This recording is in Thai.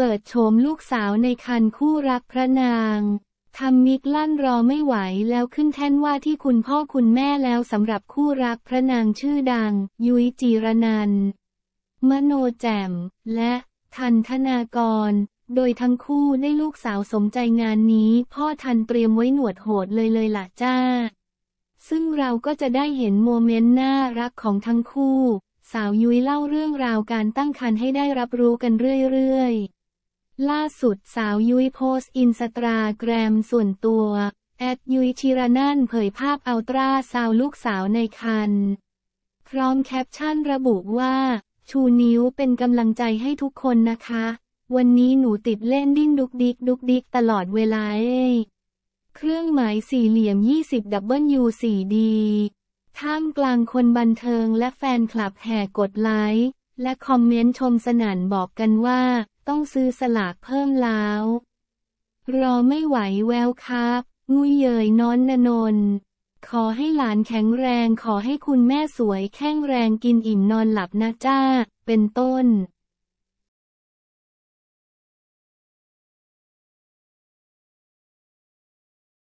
เปิดโฉมลูกสาวในคันคู่รักพระนาง ทำมิก ลั่นรอไม่ไหวแล้วขึ้นแท่น ว่าที่คุณพ่อคุณแม่แล้วสำหรับคู่รักพระนางชื่อดัง ยุ้ยจีรนัน มโนแจม และ ทันธนากร โดยทั้งคู่ได้ลูกสาวสมใจงานนี้ พ่อทันเตรียมไว้หนวดโหดเลย เลยล่ะจ้า ซึ่งเราก็จะได้เห็นโมเมนต์น่ารักของทั้งคู่ สาวยุ้ยเล่าเรื่องราวการตั้งครรภ์ให้ได้รับรู้กันเรื่อยๆล่าสุดสาวยุ้ยโพสอินสตาแกรมส่วนตัวแอดยุ้ยชิรนันเผยภาพอัลตราซาวลูกสาวในคัน พร้อมแคปชั่นระบุว่า ชูนิ้วเป็นกำลังใจให้ทุกคนนะคะ วันนี้หนูติดเล่นดิ้นดุกดิกดุกดิกตลอดเวลาเอ้เครื่องหมายสี่เหลี่ยม2 0 w 4ีท่ามกลางคนบันเทิงและแฟนคลับแห่กดไลค์และคอมเมนต์ชมสนานบอกกันว่า ต้องซื้อสลากเพิ่มแล้ว รอไม่ไหวแววครับ งุยเยยนอนนนนขอให้หลานแข็งแรงขอให้คุณแม่สวยแข็งแรงกินอิ่มนอนหลับนะจ้า เป็นต้น